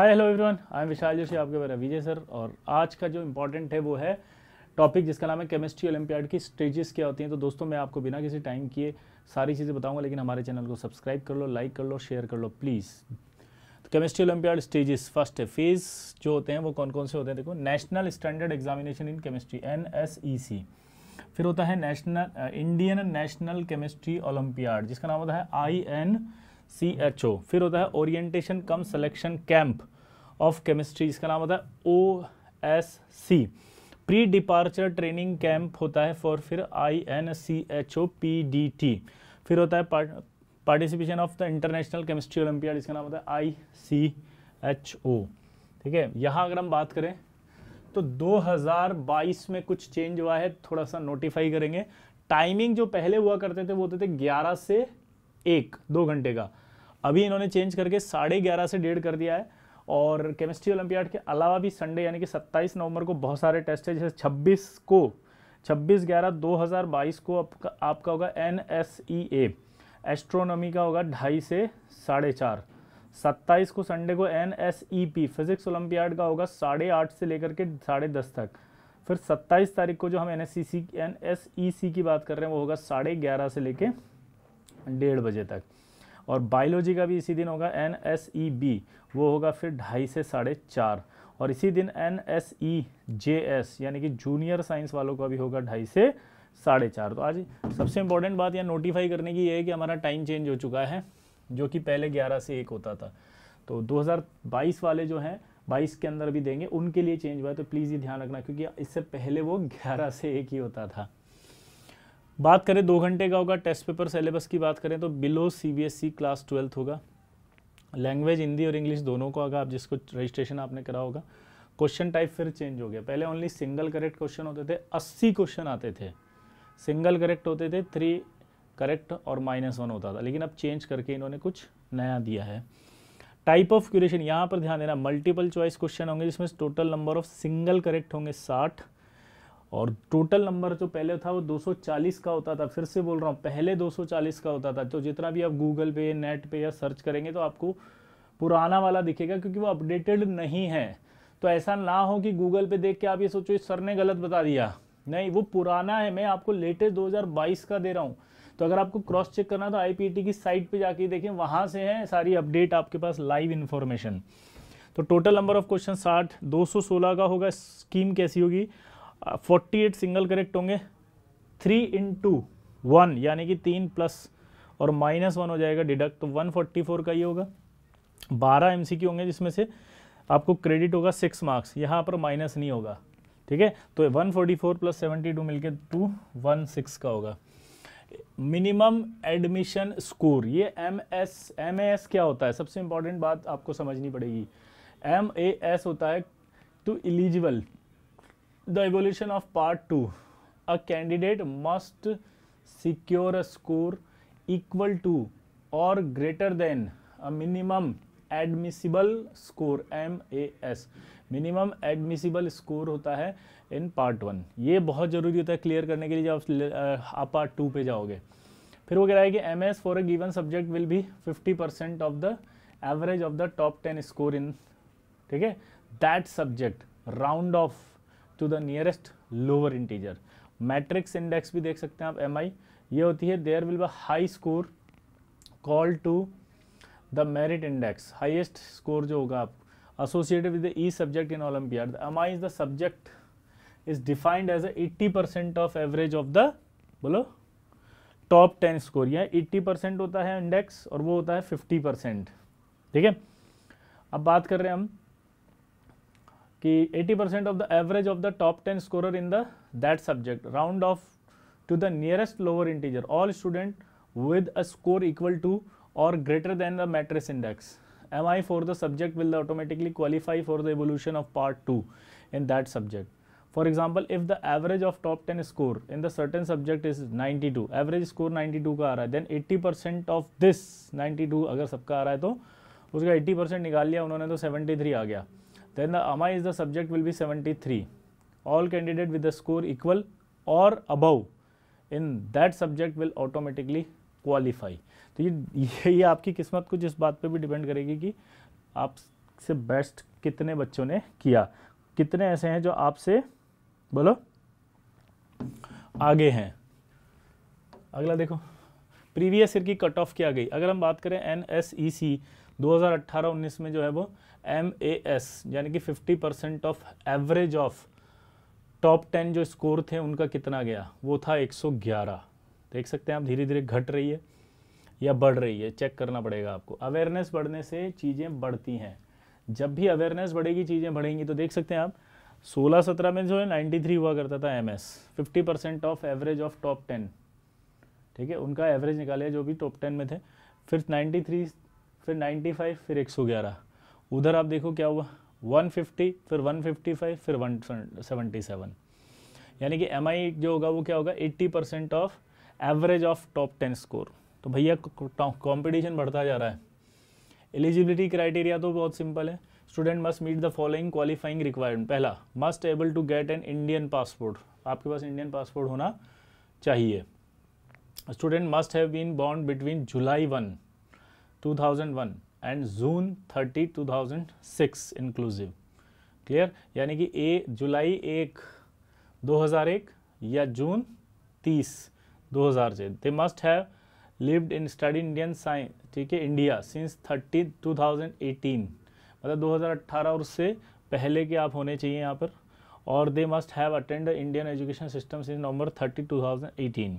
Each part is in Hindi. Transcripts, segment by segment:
Hi hello everyone I am Vishal Joshi आपके बारे विजय सर और आज का जो इम्पोर्टेंट है वो है टॉपिक जिसका नाम है केमिस्ट्री ओलंपियाड की स्टेजेस क्या होती हैं तो दोस्तों मैं आपको बिना किसी टाइम किए सारी चीज़ें बताऊंगा लेकिन हमारे चैनल को सब्सक्राइब कर लो लाइक कर लो शेयर कर लो प्लीज़ तो केमिस्ट्री ओलंपियाड स्टेजेस फर्स्ट है फेज़ जो होते हैं वो कौन कौन से होते हैं देखो national standard examination in chemistry and फिर होता है national Indian national chemistry olympiad जिसका नाम होता है आई एन सी एच ओ फिर होता है orientation cum selection camp of chemistry इसका नाम होता है O S C pre departure training camp होता है फॉर फिर I N C H O P D T फिर होता है participation of the international chemistry olympiad इसका नाम होता है आई सी एच ओ ठीक है यहाँ अगर हम बात करें तो 2022 में कुछ चेंज हुआ है थोड़ा सा नोटिफाई करेंगे टाइमिंग जो पहले हुआ करते थे वो होते थे 11 से एक दो घंटे का अभी इन्होंने चेंज करके साढ़े ग्यारह से डेढ़ कर दिया है और केमिस्ट्री ओलंपियाड के अलावा भी संडे यानी कि 27 नवंबर को बहुत सारे टेस्ट है जैसे 26 को 26 ग्यारह 2022 को आपका आपका होगा N S E A astronomy का होगा ढाई से साढ़े चार सत्ताईस को संडे को N S E P physics olympiad का होगा साढ़े आठ से लेकर के साढ़े दस तक फिर सत्ताईस तारीख को जो हम N S C C N S E C की बात कर रहे हैं वो होगा साढ़े ग्यारह से लेकर डेढ़ बजे तक और बायोलॉजी का भी इसी दिन होगा एन एस ई बी वो होगा फिर ढाई से साढ़े चार और इसी दिन N S E J S यानी कि जूनियर साइंस वालों का भी होगा ढाई से साढ़े चार तो आज सबसे इम्पोर्टेंट बात यह नोटिफाई करने की ये है कि हमारा टाइम चेंज हो चुका है जो कि पहले 11 से एक होता था तो 2022 वाले जो हैं 22 के अंदर भी देंगे उनके लिए चेंज हुआ है तो प्लीज़ ये ध्यान रखना क्योंकि इससे पहले वो 11 से एक ही होता था बात करें दो घंटे का होगा टेस्ट पेपर सिलेबस की बात करें तो बिलो सीबीएसई क्लास ट्वेल्थ होगा लैंग्वेज हिंदी और इंग्लिश दोनों को होगा आप जिसको रजिस्ट्रेशन आपने करा होगा क्वेश्चन टाइप फिर चेंज हो गया पहले ओनली सिंगल करेक्ट क्वेश्चन होते थे अस्सी क्वेश्चन आते थे सिंगल करेक्ट होते थे थ्री करेक्ट और माइनस वन होता था लेकिन अब चेंज करके इन्होंने कुछ नया दिया है टाइप ऑफ क्यूरेशन यहाँ पर ध्यान देना मल्टीपल चॉइस क्वेश्चन होंगे जिसमें total number of single correct होंगे साठ और टोटल नंबर जो पहले था वो 240 का होता था फिर से बोल रहा हूँ पहले 240 का होता था तो जितना भी आप गूगल पे नेट पे या सर्च करेंगे तो आपको पुराना वाला दिखेगा क्योंकि वो अपडेटेड नहीं है तो ऐसा ना हो कि गूगल पे देख के आप ये सोचो इस सर ने गलत बता दिया नहीं वो पुराना है मैं आपको लेटेस्ट 2022 का दे रहा हूँ तो अगर आपको क्रॉस चेक करना तो आईपीटी की साइट पे जाके देखें वहाँ से है सारी अपडेट आपके पास लाइव इन्फॉर्मेशन तो टोटल नंबर ऑफ क्वेश्चन साठ दो का होगा स्कीम कैसी होगी फोर्टी एट सिंगल करेक्ट होंगे थ्री इन टू वन यानी कि तीन प्लस और माइनस वन हो जाएगा डिडक्ट तो वन फोर्टी फोर का ही होगा बारह एम सी क्यू होंगे जिसमें से आपको क्रेडिट होगा सिक्स मार्क्स यहाँ पर माइनस नहीं होगा ठीक है तो one forty four plus seventy two मिलकर टू वन सिक्स का होगा मिनिमम एडमिशन स्कोर ये M S M A S क्या होता है सबसे इंपॉर्टेंट बात आपको समझनी पड़ेगी एम ए एस होता है to eligible the evaluation of part two a candidate must secure a score equal to और greater than a minimum admissible score M A S minimum admissible score होता है इन पार्ट वन ये बहुत ज़रूरी होता है क्लियर करने के लिए जब आप आप पार्ट टू पे जाओगे फिर वो कह रहा है कि M S for a given subject will be fifty percent of the average of the top ten score in ठीक है that subject round off to the nearest lower integer matrix index भी देख सकते हैं आप एम आई ये होती है there will be high score call to the merit index highest score जो होगा आप associated with the E subject in olympiad M I is the subject is defined as eighty percent of average of the बोलो टॉप टेन स्कोर या एट्टी परसेंट होता है इंडेक्स और वो होता है फिफ्टी परसेंट ठीक है अब बात कर रहे हैं हम कि 80 percent of the average of the top ten scorer in the that subject round off to the nearest lower integer all student with a score equal to और greater than the matrix index M I for the subject will the automatically qualify for the evaluation of part two in that subject for example if the average of top ten score in the certain subject is ninety two average score ninety two का आ रहा है then eighty percent of this ninety two अगर सबका आ रहा है तो उसका एट्टी परसेंट निकाल लिया उन्होंने तो सेवेंटी थ्री आ गया then the AMI is the subject will be 73. All candidate with the score equal or above in that subject will automatically qualify. तो ये ये, ये आपकी किस्मत कुछ इस बात पे भी डिपेंड करेगी कि आपसे बेस्ट कितने बच्चों ने किया कितने ऐसे हैं जो आपसे बोलो आगे हैं अगला देखो प्रीवियस ईयर की कट ऑफ क्या गई अगर हम बात करें एन एस ई सी 2018-19 में जो है वो एम यानी कि 50 percent of average of top 10 जो स्कोर थे उनका कितना गया वो था 111 देख सकते हैं आप धीरे धीरे घट रही है या बढ़ रही है चेक करना पड़ेगा आपको अवेयरनेस बढ़ने से चीज़ें बढ़ती हैं जब भी अवेयरनेस बढ़ेगी चीज़ें बढ़ेंगी तो देख सकते हैं आप 16-17 में जो है 93 हुआ करता था M S percent of average of top ten ठीक है उनका एवरेज निकाले जो भी टॉप टेन में थे फिर 93 फिर 95 फिर 111 उधर आप देखो क्या हुआ 150 फिर 155 फिर 177 यानी कि एम जो होगा वो क्या होगा 80 percent of average of top ten score तो भैया कंपटीशन बढ़ता जा रहा है एलिजिबिलिटी क्राइटेरिया तो बहुत सिंपल है student must meet the following qualifying requirement पहला must able to get an Indian passport आपके पास इंडियन पासपोर्ट होना चाहिए स्टूडेंट मस्ट हैव बीन बॉन्ड between July one 2001 and June 30 2006 inclusive clear यानी कि ए जुलाई एक 2001 या जून 30 2000 से they must have lived in study Indian science ठीक है इंडिया सिंस 30 2018 मतलब 2018 और उससे पहले के आप होने चाहिए यहाँ पर और they must have attend Indian education system since November 30 2018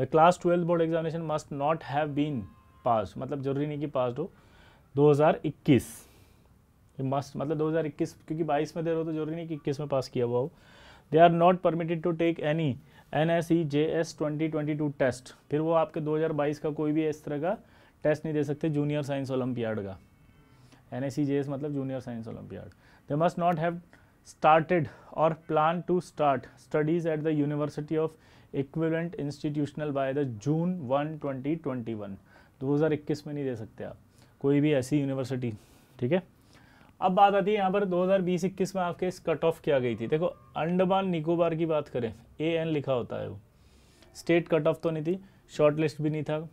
the class twelfth board examination must not have been pass मतलब ज़रूरी नहीं कि पास हो 2021 मस्ट मतलब 2021 क्योंकि 22 में दे रहे हो तो जरूरी नहीं कि इक्कीस में पास किया हुआ हो they are not permitted to take any N S E J S twenty twenty two test फिर वो आपके 2022 का कोई भी इस तरह का टेस्ट नहीं दे सकते जूनियर साइंस ओलंपियाड का N S E J S मतलब junior science olympiad they must not have plan to start studies at the university of equivalent institutional by the June one twenty twenty one 2021 में नहीं दे सकते आप कोई भी ऐसी यूनिवर्सिटी ठीक है अब बात आती है यहाँ पर 2020-21 में आपके इस कट ऑफ क्या गई थी देखो अंडमान निकोबार की बात करें ए एन लिखा होता है वो स्टेट कट ऑफ तो नहीं थी शॉर्ट लिस्ट भी नहीं था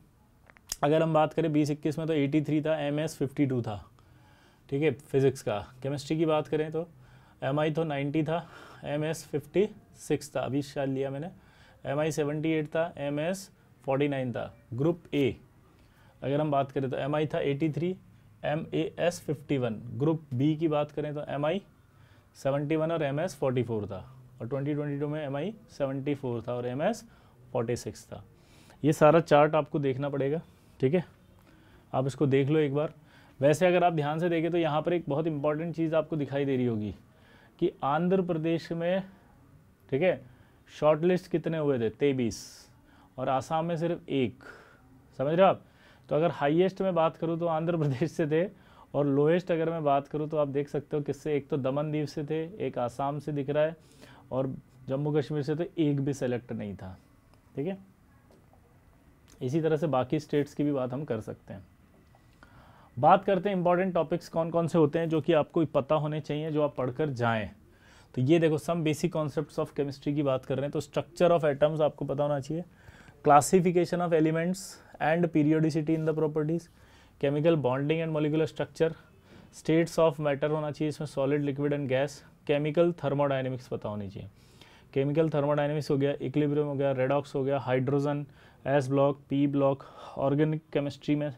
अगर हम बात करें बीस इक्कीस में तो एटी थ्री था एम एस फिफ्टी टू था ठीक है फिज़िक्स का केमिस्ट्री की बात करें तो एम आई तो नाइन्टी था एम एस फिफ्टी सिक्स था अभी शायद लिया मैंने एम आई सेवेंटी एट था एम एस फोर्टी नाइन था ग्रुप ए अगर हम बात करें तो एम आई था 83 three M A S fifty one group B की बात करें तो एम आई सेवेंटी वन और एम एस फोर्टी फोर था और ट्वेंटी ट्वेंटी टू में एम आई सेवेंटी फोर था और एम एस फोर्टी सिक्स था ये सारा चार्ट आपको देखना पड़ेगा ठीक है आप इसको देख लो एक बार वैसे अगर आप ध्यान से देखें तो यहाँ पर एक बहुत इंपॉर्टेंट चीज़ आपको दिखाई दे रही होगी कि आंध्र प्रदेश में ठीक है शॉर्ट लिस्ट कितने हुए थे तेईस और आसाम में सिर्फ एक समझ रहे हो आप तो अगर हाईएस्ट में बात करूँ तो आंध्र प्रदेश से थे और लोएस्ट अगर मैं बात करूँ तो आप देख सकते हो किससे एक तो दमन दीव से थे एक आसाम से दिख रहा है और जम्मू कश्मीर से तो एक भी सेलेक्ट नहीं था ठीक है इसी तरह से बाकी स्टेट्स की भी बात हम कर सकते हैं बात करते हैं इंपॉर्टेंट टॉपिक्स कौन कौन से होते हैं जो कि आपको पता होने चाहिए जो आप पढ़कर जाएँ तो ये देखो some basic concept of chemistry की बात कर रहे हैं तो स्ट्रक्चर ऑफ एटम्स आपको पता होना चाहिए classification of elements and periodicity in the properties chemical bonding and molecular structure states of matter होना चाहिए इसमें solid liquid and gas chemical thermodynamics पता होनी चाहिए केमिकल थर्मोडाइनमिक्स हो गया इक्लिब्रियम हो गया रेडॉक्स हो गया hydrogen S block P block organic chemistry में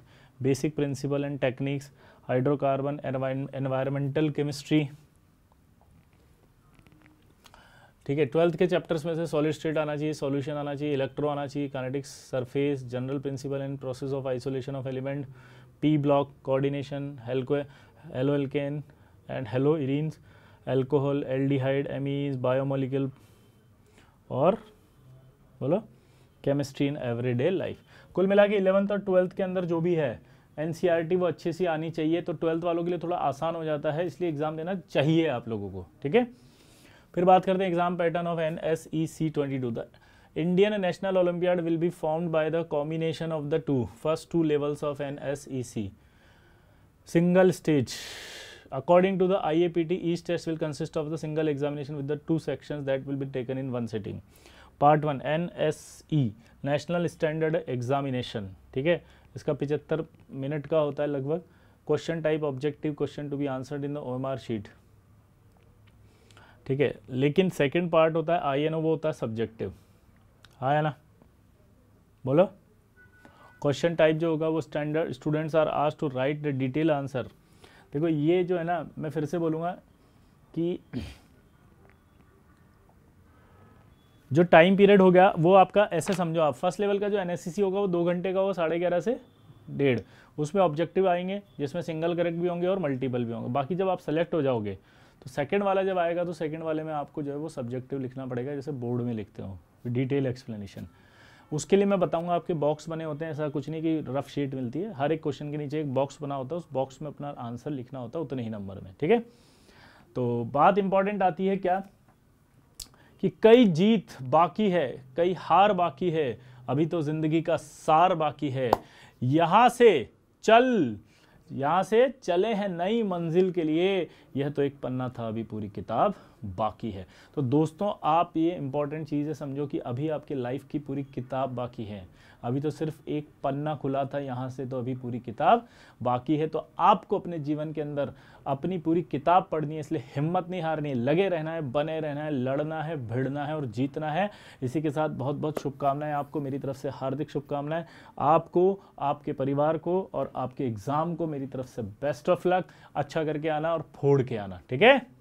basic principle and techniques hydrocarbon environmental chemistry ठीक है ट्वेल्थ के चैप्टर्स में से सॉलिड स्टेट आना चाहिए सॉल्यूशन आना चाहिए इलेक्ट्रो आना चाहिए kinetics surface general principle and process of isolation of element P block coordination हेल्को halo alkane and halo arenes alcohol हाइड एमीज बायोमोलिकल और बोलो chemistry in everyday life कुल मिला के इलेवंथ और ट्वेल्थ के अंदर जो भी है एन e वो अच्छे से आनी चाहिए तो ट्वेल्थ वालों के लिए थोड़ा आसान हो जाता है इसलिए एग्ज़ाम देना चाहिए आप लोगों को ठीक है फिर बात करते हैं exam pattern of N S E C twenty two the Indian national olympiad will be formed by the combination of the two first two levels of N S E C single stage according to the I A P T east test will consist of the single examination with the two section that will be taken in one sitting part one N S E national standard examination ठीक है इसका पिचहत्तर मिनट का होता है लगभग question type objective question to be answered in the O M R sheet ठीक है लेकिन सेकंड पार्ट होता है आई एन ओ वो होता है सब्जेक्टिव आया हाँ ना बोलो क्वेश्चन टाइप जो होगा वो स्टैंडर्ड स्टूडेंट्स आर आज to write the detail answer देखो ये जो है ना मैं फिर से बोलूँगा कि जो टाइम पीरियड हो गया वो आपका ऐसे समझो आप फर्स्ट लेवल का जो एन होगा वो दो घंटे का हो साढ़े ग्यारह से डेढ़ उसमें ऑब्जेक्टिव आएंगे जिसमें सिंगल करेक्ट भी होंगे और मल्टीपल भी होंगे बाकी जब आप सेलेक्ट हो जाओगे तो सेकेंड वाला जब आएगा तो सेकेंड वाले में आपको जो है वो सब्जेक्टिव लिखना पड़ेगा जैसे बोर्ड में लिखते हो डिटेल एक्सप्लेनेशन उसके लिए मैं बताऊंगा आपके बॉक्स बने होते हैं ऐसा कुछ नहीं कि रफ शीट मिलती है हर एक क्वेश्चन के नीचे एक बॉक्स बना होता है उस बॉक्स में अपना आंसर लिखना होता है उतने ही नंबर में ठीक है तो बात इंपॉर्टेंट आती है क्या कि कई जीत बाकी है कई हार बाकी है अभी तो जिंदगी का सार बाकी है यहां से चल यहाँ से चले हैं नई मंजिल के लिए यह तो एक पन्ना था अभी पूरी किताब बाकी है तो दोस्तों आप ये इंपॉर्टेंट चीज़ है समझो कि अभी आपके लाइफ की पूरी किताब बाकी है अभी तो सिर्फ एक पन्ना खुला था यहाँ से तो अभी पूरी किताब बाकी है तो आपको अपने जीवन के अंदर अपनी पूरी किताब पढ़नी है इसलिए हिम्मत नहीं हारनी है लगे रहना है बने रहना है लड़ना है भिड़ना है और जीतना है इसी के साथ बहुत बहुत शुभकामनाएं आपको मेरी तरफ से हार्दिक शुभकामनाएं आपको आपके परिवार को और आपके एग्ज़ाम को मेरी तरफ से बेस्ट ऑफ लक अच्छा करके आना और फोड़ के आना ठीक है